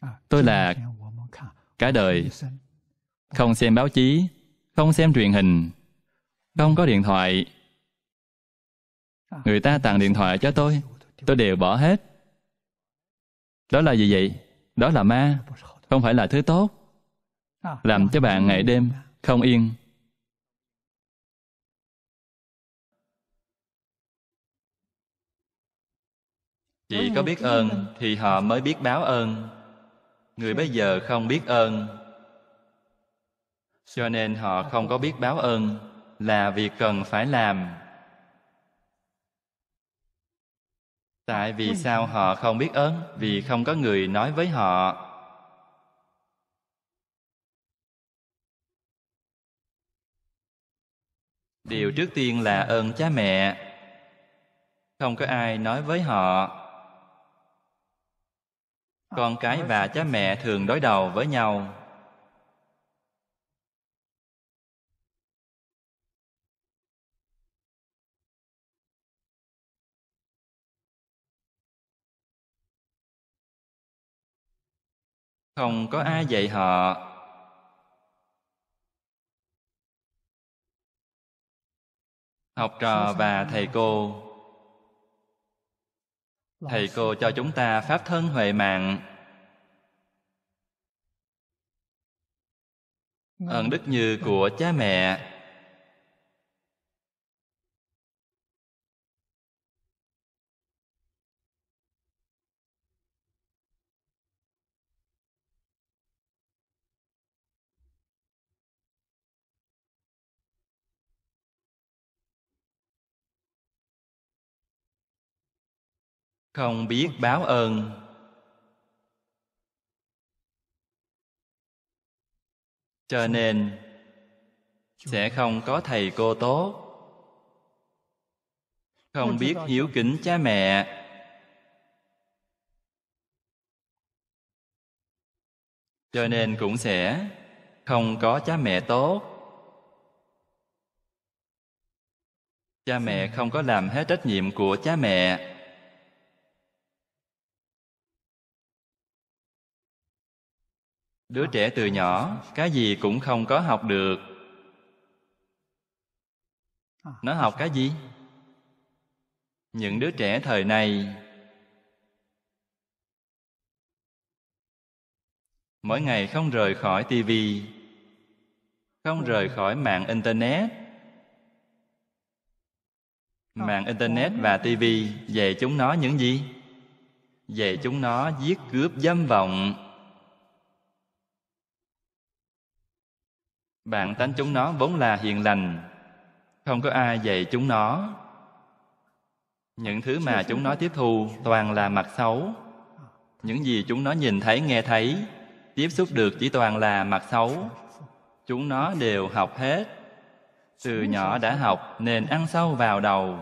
À, tôi là cả đời không xem báo chí, không xem truyền hình, không có điện thoại. À, Người ta tặng điện thoại cho tôi, tôi đều bỏ hết. Đó là gì vậy? Đó là ma, không phải là thứ tốt. À, Làm cho bạn ngày đêm không yên. Chỉ có biết ơn thì họ mới biết báo ơn người bây giờ không biết ơn cho nên họ không có biết báo ơn là việc cần phải làm tại vì sao họ không biết ơn vì không có người nói với họ điều trước tiên là ơn cha mẹ không có ai nói với họ con cái và cha mẹ thường đối đầu với nhau không có ai dạy họ học trò và thầy cô thầy cô cho chúng ta pháp thân huệ mạng ân đức như của cha mẹ không biết báo ơn cho nên sẽ không có thầy cô tốt không biết hiếu kính cha mẹ cho nên cũng sẽ không có cha mẹ tốt cha mẹ không có làm hết trách nhiệm của cha mẹ đứa trẻ từ nhỏ cái gì cũng không có học được nó học cái gì những đứa trẻ thời này mỗi ngày không rời khỏi tivi không rời khỏi mạng internet mạng internet và tivi về chúng nó những gì về chúng nó giết cướp dâm vọng Bản tánh chúng nó vốn là hiền lành Không có ai dạy chúng nó Những thứ mà chúng nó tiếp thu toàn là mặt xấu Những gì chúng nó nhìn thấy, nghe thấy Tiếp xúc được chỉ toàn là mặt xấu Chúng nó đều học hết Từ nhỏ đã học nên ăn sâu vào đầu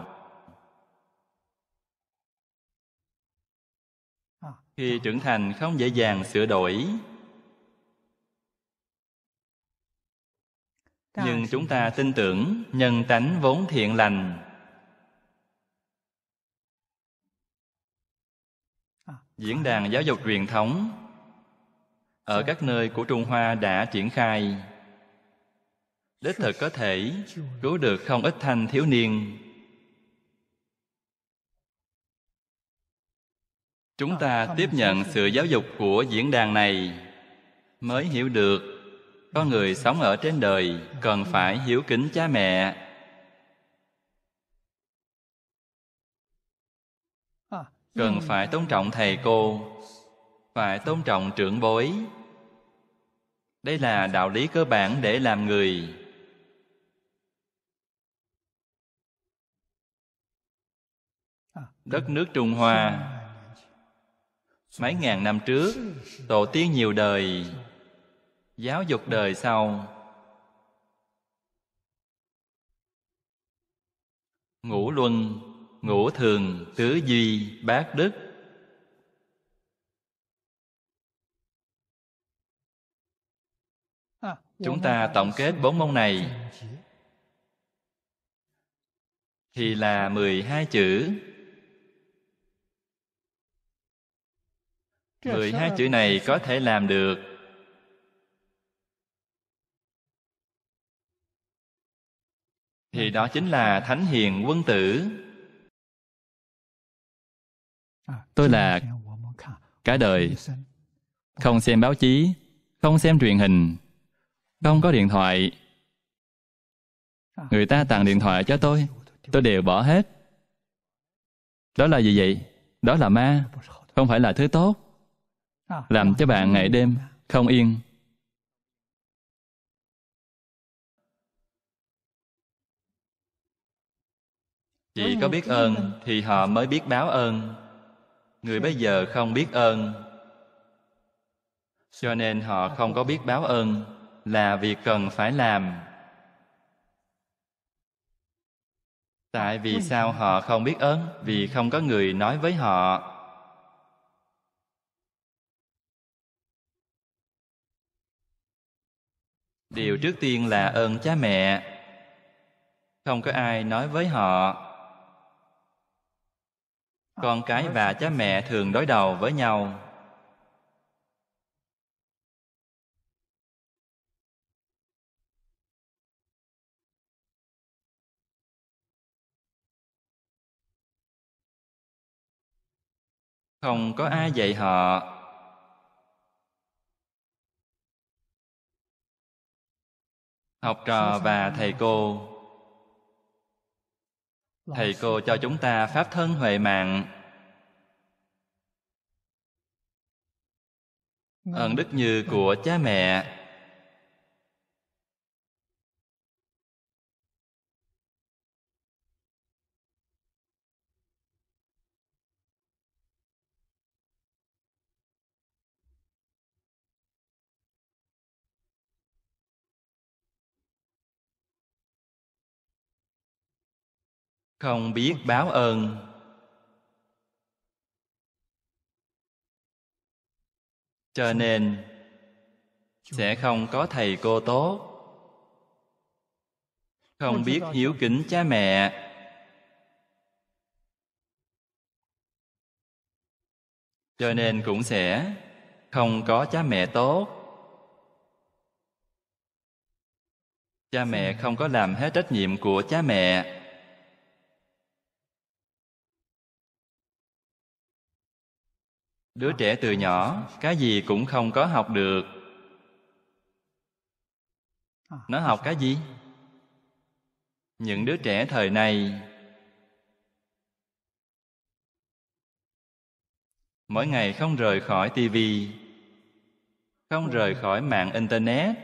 Khi trưởng thành không dễ dàng sửa đổi nhưng chúng ta tin tưởng nhân tánh vốn thiện lành à, diễn đàn giáo dục truyền thống ở các nơi của trung hoa đã triển khai đích thực có thể cứu được không ít thanh thiếu niên chúng ờ, ta tiếp nhận sự giáo dục của diễn đàn này mới hiểu được có người sống ở trên đời cần phải hiếu kính cha mẹ. Cần phải tôn trọng thầy cô, phải tôn trọng trưởng bối. Đây là đạo lý cơ bản để làm người. Đất nước Trung Hoa Mấy ngàn năm trước Tổ tiên nhiều đời giáo dục đời sau ngũ luân ngũ thường tứ duy bát đức à, dạ chúng vâng, ta dạ vâng. tổng kết bốn môn này thì là mười hai chữ mười hai chữ này có thể làm được thì đó chính là thánh hiền quân tử à, tôi là cả đời không xem báo chí không xem truyền hình không có điện thoại người ta tặng điện thoại cho tôi tôi đều bỏ hết đó là gì vậy đó là ma không phải là thứ tốt làm cho bạn ngày đêm không yên chỉ có biết ơn thì họ mới biết báo ơn người bây giờ không biết ơn cho nên họ không có biết báo ơn là việc cần phải làm tại vì sao họ không biết ơn vì không có người nói với họ điều trước tiên là ơn cha mẹ không có ai nói với họ con cái và cha mẹ thường đối đầu với nhau không có ừ. ai dạy họ học trò và thầy cô thầy cô cho chúng ta pháp thân huệ mạng ân đức như của cha mẹ không biết báo ơn cho nên sẽ không có thầy cô tốt không biết hiếu kính cha mẹ cho nên cũng sẽ không có cha mẹ tốt cha mẹ không có làm hết trách nhiệm của cha mẹ đứa trẻ từ nhỏ cái gì cũng không có học được nó học cái gì những đứa trẻ thời này mỗi ngày không rời khỏi tivi không rời khỏi mạng internet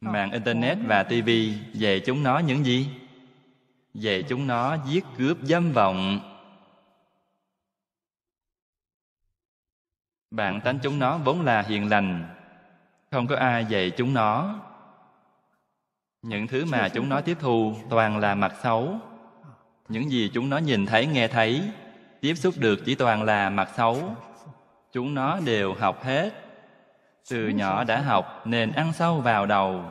mạng internet và tivi dạy chúng nó những gì dạy chúng nó giết cướp dâm vọng Bản tánh chúng nó vốn là hiền lành Không có ai dạy chúng nó Những thứ mà chúng nó tiếp thu toàn là mặt xấu Những gì chúng nó nhìn thấy, nghe thấy Tiếp xúc được chỉ toàn là mặt xấu Chúng nó đều học hết Từ nhỏ đã học nên ăn sâu vào đầu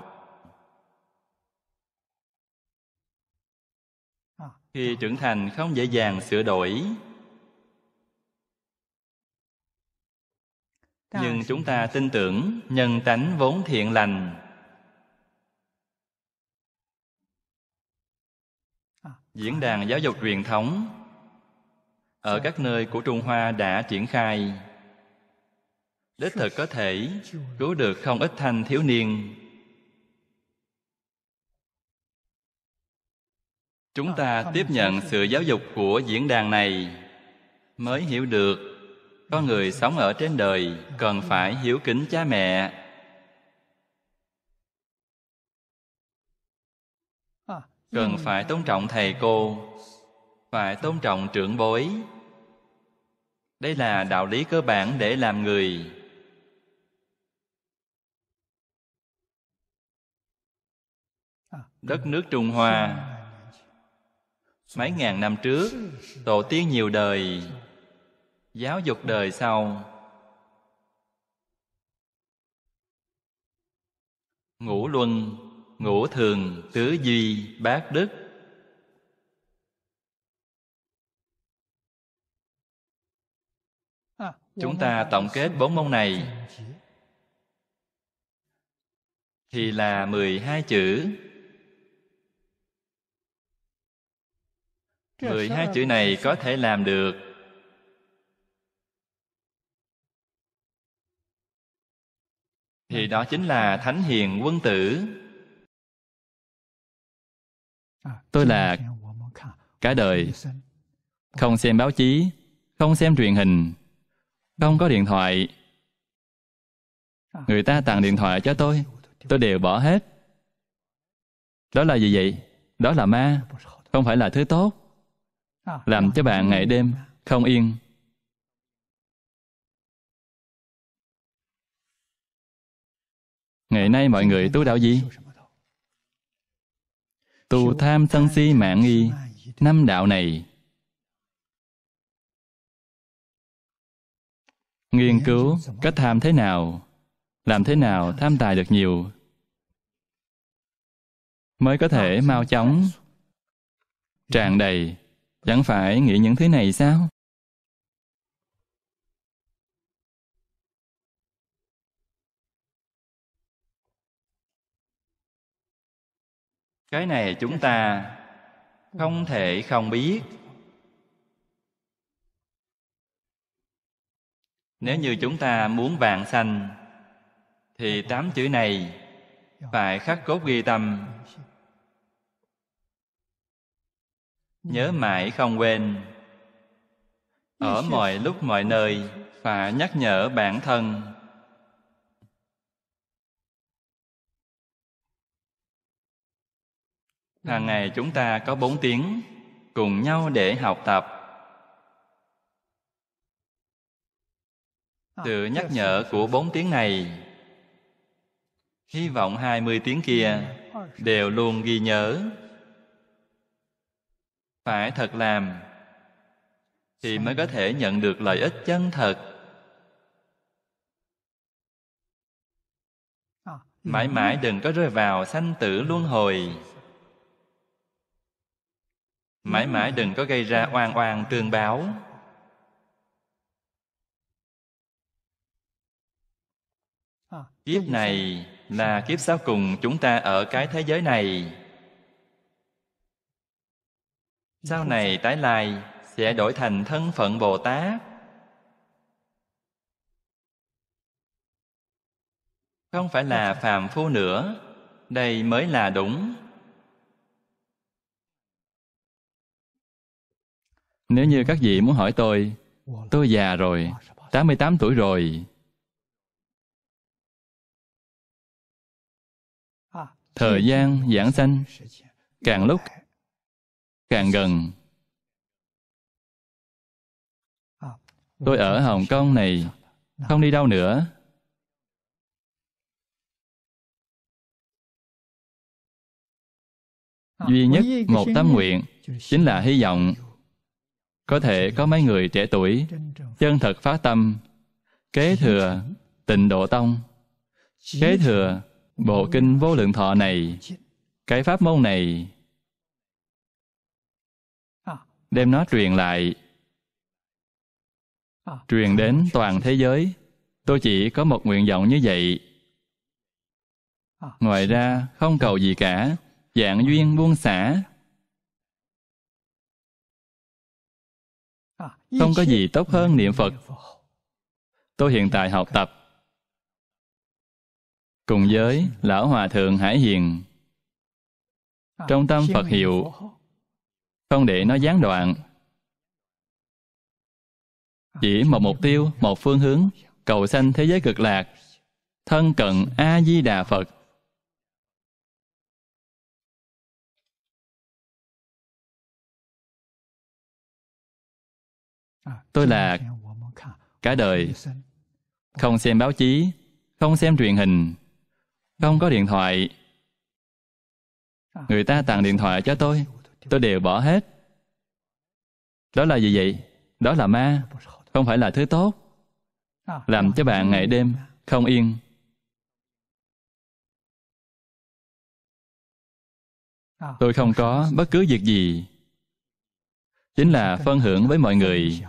Khi trưởng thành không dễ dàng sửa đổi nhưng chúng ta tin tưởng nhân tánh vốn thiện lành à, diễn đàn giáo dục truyền thống ở các nơi của trung hoa đã triển khai đích thực có thể cứu được không ít thanh thiếu niên chúng à, ta tiếp nhận sự giáo dục của diễn đàn này mới hiểu được con người sống ở trên đời cần phải hiếu kính cha mẹ cần phải tôn trọng thầy cô phải tôn trọng trưởng bối đây là đạo lý cơ bản để làm người đất nước trung hoa mấy ngàn năm trước tổ tiên nhiều đời Giáo dục đời sau Ngũ luân, ngũ thường, tứ duy, bát đức à, Chúng ta tổng kết bốn môn này Thì là mười hai chữ mười hai chữ này có thể làm được thì đó chính là thánh hiền quân tử à, tôi là cả đời không xem báo chí không xem truyền hình không có điện thoại người ta tặng điện thoại cho tôi tôi đều bỏ hết đó là gì vậy đó là ma không phải là thứ tốt làm cho bạn ngày đêm không yên Ngày nay mọi người tu đạo gì? Tu tham sân si mạng nghi, năm đạo này nghiên cứu cách tham thế nào, làm thế nào tham tài được nhiều, mới có thể mau chóng, tràn đầy. Chẳng phải nghĩ những thứ này sao? cái này chúng ta không thể không biết nếu như chúng ta muốn vạn sanh thì tám chữ này phải khắc cốt ghi tâm nhớ mãi không quên ở mọi lúc mọi nơi phải nhắc nhở bản thân hàng ngày chúng ta có bốn tiếng cùng nhau để học tập à, sự nhắc nhở của bốn tiếng này hy vọng hai mươi tiếng kia ừ, đều luôn ghi nhớ phải thật làm thì mới có thể nhận được lợi ích chân thật à, mãi ừ. mãi đừng có rơi vào sanh tử luân hồi mãi mãi đừng có gây ra oan oan tương báo kiếp này là kiếp sau cùng chúng ta ở cái thế giới này sau này tái lai sẽ đổi thành thân phận bồ tát không phải là phàm phu nữa đây mới là đúng Nếu như các vị muốn hỏi tôi, tôi già rồi, 88 tuổi rồi. Thời gian giảng sanh càng lúc càng gần. Tôi ở Hồng Kông này, không đi đâu nữa. Duy nhất một tâm nguyện chính là hy vọng có thể có mấy người trẻ tuổi chân thật phát tâm kế thừa tịnh độ tông kế thừa bộ kinh vô lượng thọ này cái pháp môn này đem nó truyền lại truyền đến toàn thế giới tôi chỉ có một nguyện vọng như vậy ngoài ra không cầu gì cả dạng duyên buông xả Không có gì tốt hơn niệm Phật. Tôi hiện tại học tập cùng với Lão Hòa Thượng Hải Hiền trong tâm Phật hiệu không để nó gián đoạn chỉ một mục tiêu, một phương hướng cầu sanh thế giới cực lạc thân cận A-di-đà Phật Tôi là cả đời không xem báo chí, không xem truyền hình, không có điện thoại. Người ta tặng điện thoại cho tôi, tôi đều bỏ hết. Đó là gì vậy? Đó là ma, không phải là thứ tốt. Làm cho bạn ngày đêm không yên. Tôi không có bất cứ việc gì chính là phân hưởng với mọi người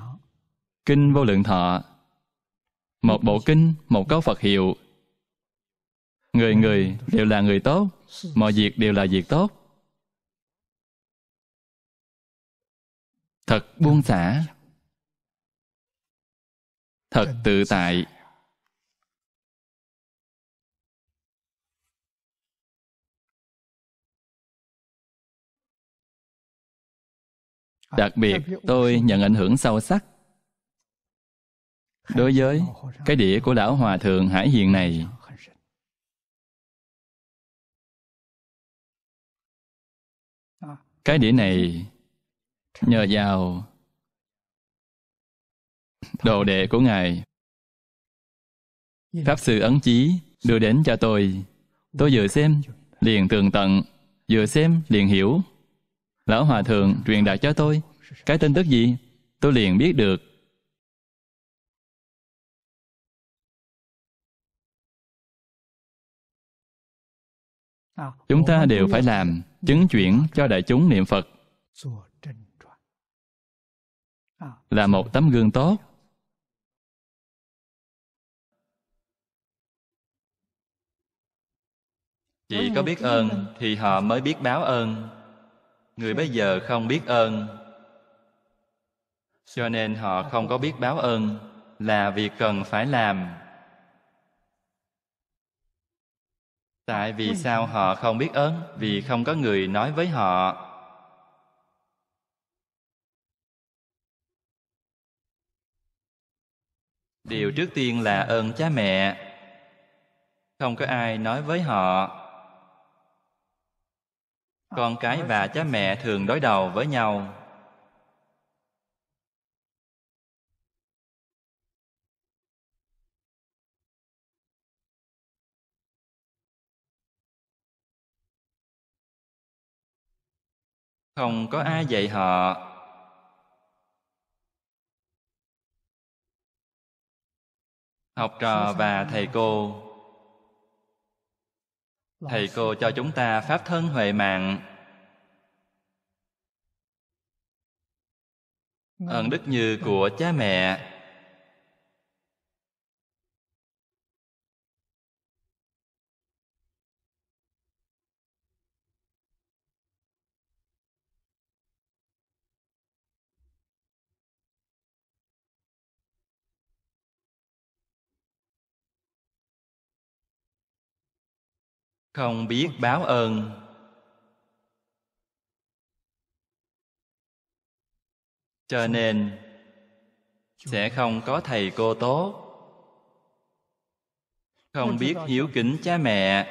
Kinh Vô Lượng Thọ Một bộ kinh, một câu Phật hiệu Người người đều là người tốt Mọi việc đều là việc tốt Thật buông xả Thật tự tại Đặc biệt, tôi nhận ảnh hưởng sâu sắc đối với cái đĩa của lão hòa thượng hải hiền này cái đĩa này nhờ vào đồ đệ của ngài pháp sư ấn chí đưa đến cho tôi tôi vừa xem liền tường tận vừa xem liền hiểu lão hòa thượng truyền đạt cho tôi cái tin tức gì tôi liền biết được Chúng ta đều phải làm chứng chuyển cho đại chúng niệm Phật. À, là một tấm gương tốt. Chỉ có biết ơn thì họ mới biết báo ơn. Người bây giờ không biết ơn. Cho nên họ không có biết báo ơn là việc cần phải làm. Tại vì sao họ không biết ơn? Vì không có người nói với họ. Điều trước tiên là ơn cha mẹ. Không có ai nói với họ. Con cái và cha mẹ thường đối đầu với nhau. không có ai dạy họ học trò và thầy cô thầy cô cho chúng ta pháp thân huệ mạng ơn đức như của cha mẹ không biết báo ơn cho nên sẽ không có thầy cô tốt không biết hiếu kính cha mẹ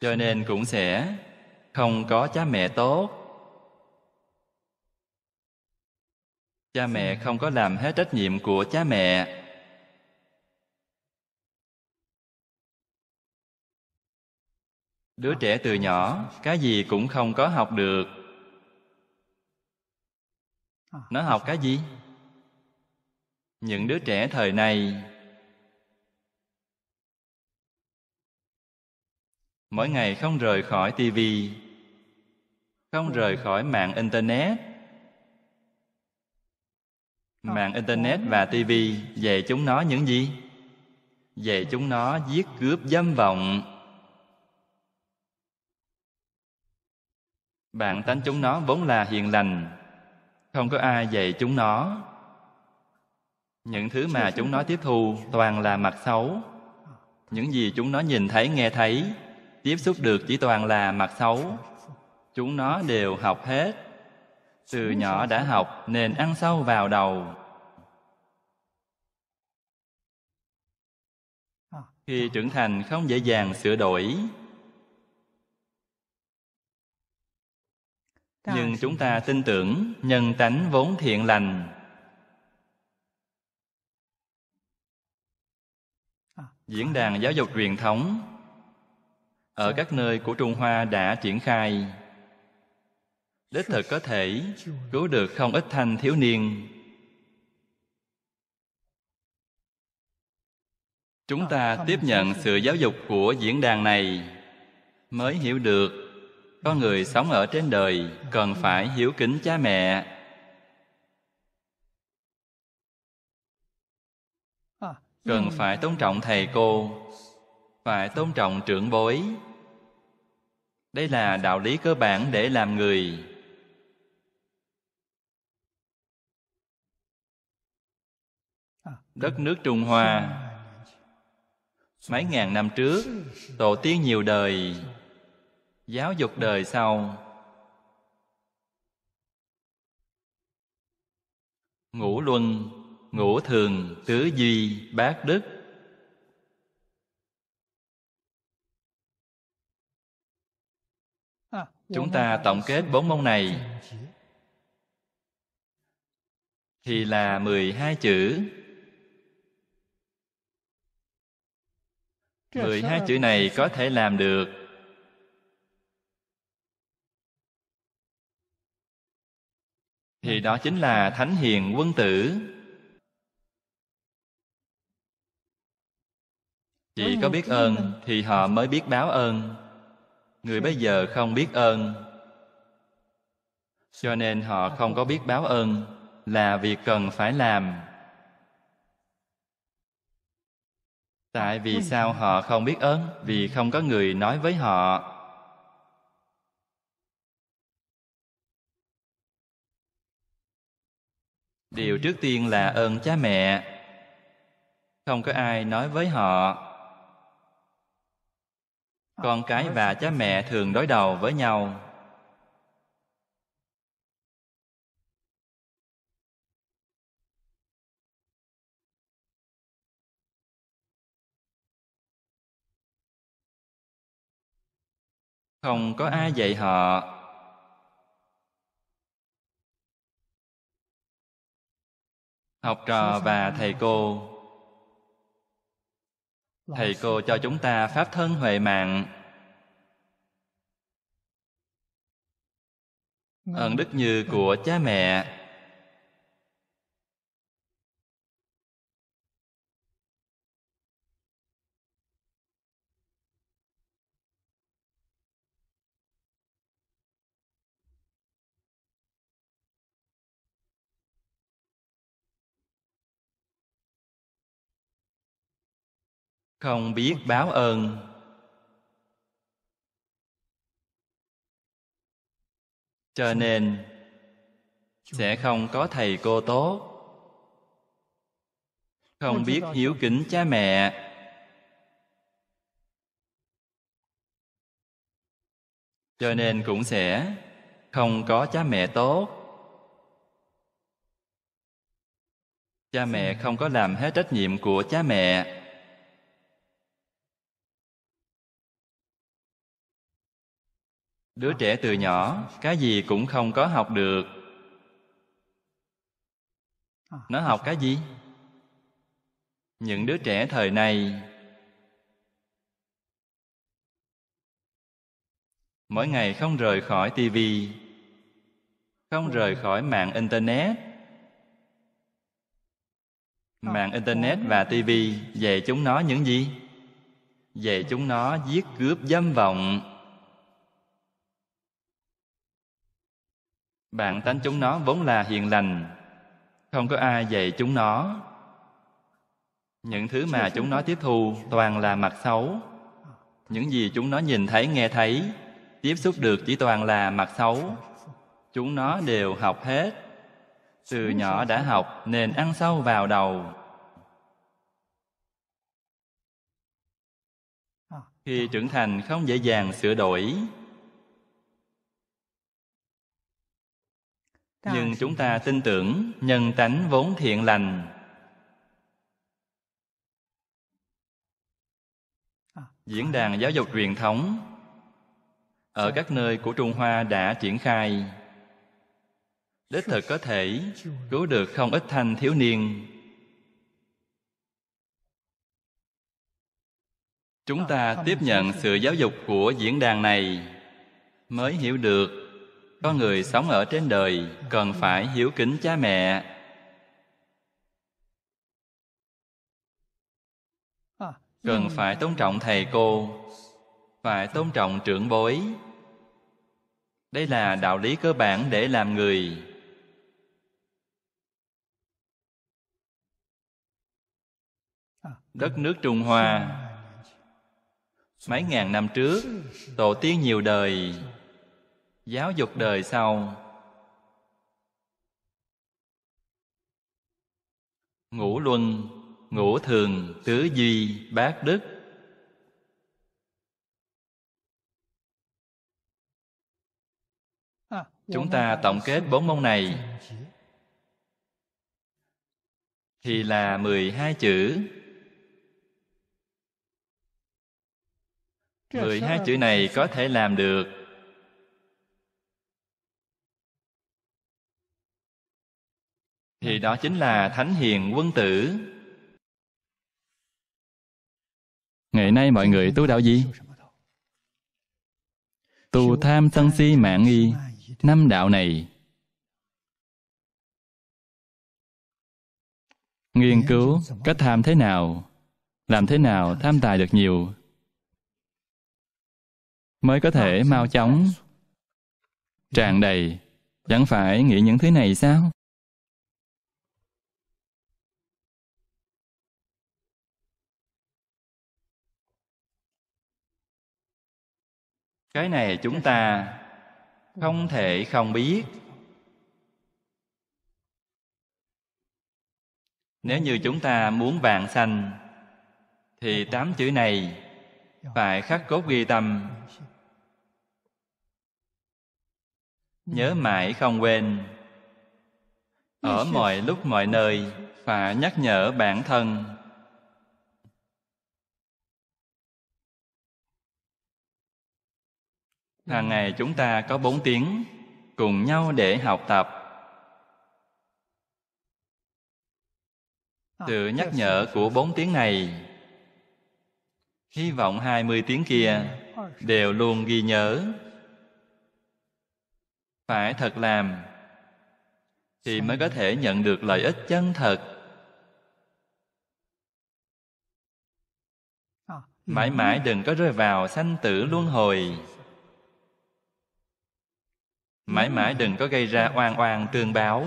cho nên cũng sẽ không có cha mẹ tốt cha mẹ không có làm hết trách nhiệm của cha mẹ đứa trẻ từ nhỏ cái gì cũng không có học được nó học cái gì những đứa trẻ thời này mỗi ngày không rời khỏi tivi không rời khỏi mạng internet mạng internet và tivi về chúng nó những gì về chúng nó giết cướp dâm vọng Bản tánh chúng nó vốn là hiền lành, không có ai dạy chúng nó. Những thứ mà chúng nó tiếp thu toàn là mặt xấu. Những gì chúng nó nhìn thấy, nghe thấy, tiếp xúc được chỉ toàn là mặt xấu. Chúng nó đều học hết. Từ nhỏ đã học nên ăn sâu vào đầu. Khi trưởng thành không dễ dàng sửa đổi nhưng chúng ta tin tưởng nhân tánh vốn thiện lành à, diễn à. đàn giáo dục truyền thống ở các nơi của trung hoa đã triển khai đích thực có thể cứu được không ít thanh thiếu niên chúng ờ, ta tiếp nhận sự giáo dục của diễn đàn này mới hiểu được có người sống ở trên đời Cần phải hiếu kính cha mẹ Cần phải tôn trọng thầy cô Phải tôn trọng trưởng bối Đây là đạo lý cơ bản để làm người Đất nước Trung Hoa Mấy ngàn năm trước Tổ tiên nhiều đời giáo dục đời sau ngũ luân ngũ thường tứ duy bát đức à, chúng ta tổng kết bốn môn này thì là mười hai chữ mười hai chữ này có thể làm được thì đó vâng. chính là thánh hiền quân tử chỉ có biết ơn thì họ mới biết báo ơn người dạ. bây giờ không biết ơn cho nên họ dạ, không dạ, có biết báo ơn là việc cần phải làm tại vì sao họ không biết ơn vì không có người nói với họ điều trước tiên là ơn cha mẹ không có ai nói với họ con cái và cha mẹ thường đối đầu với nhau không có ai dạy họ học trò và thầy cô thầy cô cho chúng ta pháp thân huệ mạng ơn đức như của cha mẹ không biết báo ơn cho nên sẽ không có thầy cô tốt không biết hiếu kính cha mẹ cho nên cũng sẽ không có cha mẹ tốt cha mẹ không có làm hết trách nhiệm của cha mẹ Đứa trẻ từ nhỏ Cái gì cũng không có học được Nó học cái gì? Những đứa trẻ thời này Mỗi ngày không rời khỏi tivi Không rời khỏi mạng internet Mạng internet và tivi Dạy chúng nó những gì? Dạy chúng nó giết cướp dâm vọng Bản tánh chúng nó vốn là hiền lành, không có ai dạy chúng nó. Những thứ mà chúng nó tiếp thu toàn là mặt xấu. Những gì chúng nó nhìn thấy, nghe thấy, tiếp xúc được chỉ toàn là mặt xấu. Chúng nó đều học hết. Từ nhỏ đã học nên ăn sâu vào đầu. Khi trưởng thành không dễ dàng sửa đổi nhưng chúng ta tin tưởng nhân tánh vốn thiện lành à, diễn đàn giáo dục truyền thống ở các nơi của trung hoa đã triển khai đích thực có thể cứu được không ít thanh thiếu niên chúng ờ, ta tiếp nhận sự giáo dục của diễn đàn này mới hiểu được có người sống ở trên đời cần phải hiếu kính cha mẹ. Cần phải tôn trọng thầy cô, phải tôn trọng trưởng bối. Đây là đạo lý cơ bản để làm người. Đất nước Trung Hoa Mấy ngàn năm trước Tổ tiên nhiều đời giáo dục đời sau ngũ luân ngũ thường tứ duy bát đức chúng ta tổng kết bốn môn này thì là mười hai chữ mười hai chữ này có thể làm được thì vâng. đó chính là thánh hiền quân tử ngày nay mọi người tu đạo gì tu tham sân si mạng y năm đạo này nghiên cứu cách tham thế nào làm thế nào tham tài được nhiều mới có thể mau chóng tràn đầy chẳng phải nghĩ những thứ này sao cái này chúng ta không thể không biết nếu như chúng ta muốn vạn sanh thì tám chữ này phải khắc cốt ghi tâm nhớ mãi không quên ở mọi lúc mọi nơi phải nhắc nhở bản thân hàng ngày chúng ta có bốn tiếng cùng nhau để học tập sự nhắc nhở của bốn tiếng này hy vọng hai mươi tiếng kia đều luôn ghi nhớ phải thật làm thì mới có thể nhận được lợi ích chân thật mãi mãi đừng có rơi vào sanh tử luân hồi mãi mãi đừng có gây ra oan oan tương báo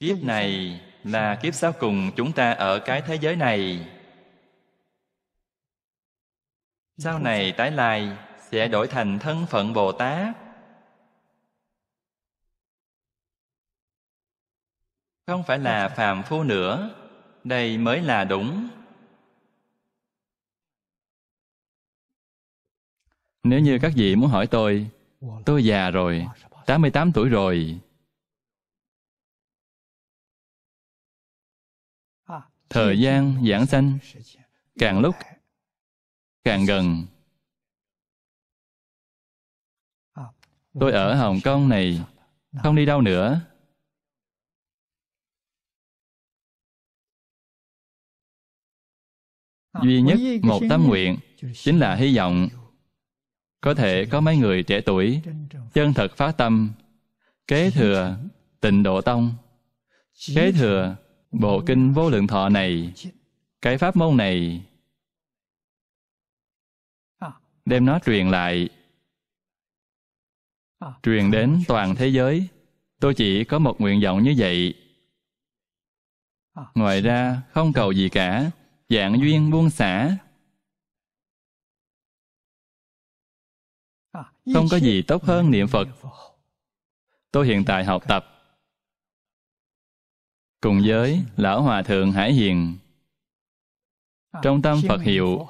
kiếp này là kiếp sau cùng chúng ta ở cái thế giới này sau này tái lai sẽ đổi thành thân phận bồ tát không phải là phàm phu nữa đây mới là đúng Nếu như các vị muốn hỏi tôi, tôi già rồi, 88 tuổi rồi. Thời gian giảng sanh càng lúc càng gần. Tôi ở Hồng Kông này, không đi đâu nữa. Duy nhất một tâm nguyện chính là hy vọng có thể có mấy người trẻ tuổi chân thật phát tâm kế thừa tịnh độ tông kế thừa bộ kinh vô lượng thọ này cái pháp môn này đem nó truyền lại truyền đến toàn thế giới tôi chỉ có một nguyện vọng như vậy ngoài ra không cầu gì cả dạng duyên buông xả Không có gì tốt hơn niệm Phật. Tôi hiện tại học tập cùng với Lão Hòa Thượng Hải Hiền. Trong tâm Phật hiệu,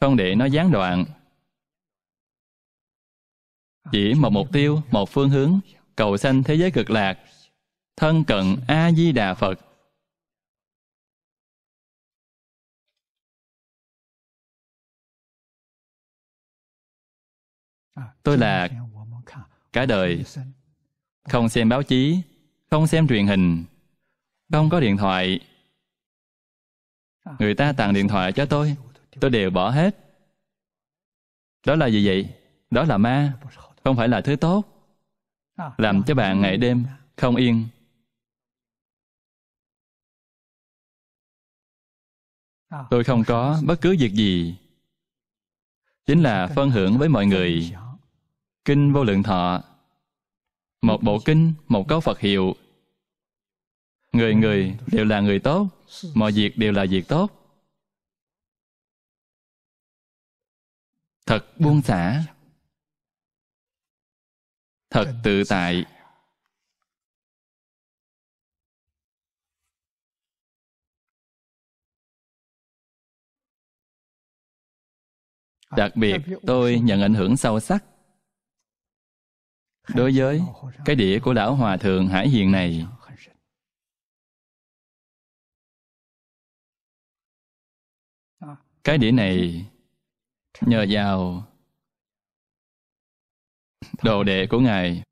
không để nó gián đoạn. Chỉ một mục tiêu, một phương hướng, cầu sanh thế giới cực lạc, thân cận A-di-đà Phật. Tôi là cả đời không xem báo chí, không xem truyền hình, không có điện thoại. Người ta tặng điện thoại cho tôi, tôi đều bỏ hết. Đó là gì vậy? Đó là ma, không phải là thứ tốt. Làm cho bạn ngày đêm không yên. Tôi không có bất cứ việc gì chính là phân hưởng với mọi người Kinh Vô Lượng Thọ Một bộ kinh, một câu Phật hiệu Người người đều là người tốt Mọi việc đều là việc tốt Thật buông xả Thật tự tại Đặc biệt, tôi nhận ảnh hưởng sâu sắc đối với cái đĩa của lão hòa thượng hải hiền này cái đĩa này nhờ vào đồ đệ của ngài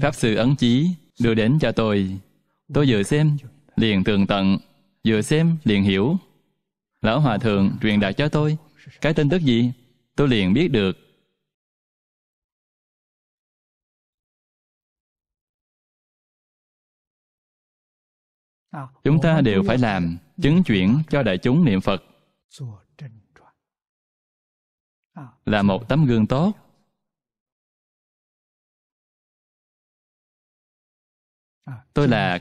pháp sư ấn chí đưa đến cho tôi tôi vừa xem liền tường tận vừa xem liền hiểu lão hòa thượng truyền đạt cho tôi cái tin tức gì tôi liền biết được chúng ta đều phải làm chứng chuyển cho đại chúng niệm phật là một tấm gương tốt tôi là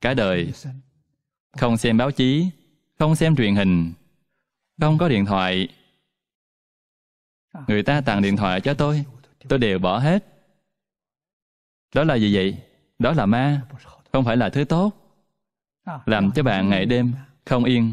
cả đời không xem báo chí không xem truyền hình không có điện thoại người ta tặng điện thoại cho tôi tôi đều bỏ hết đó là gì vậy đó là ma không phải là thứ tốt làm cho bạn ngày đêm không yên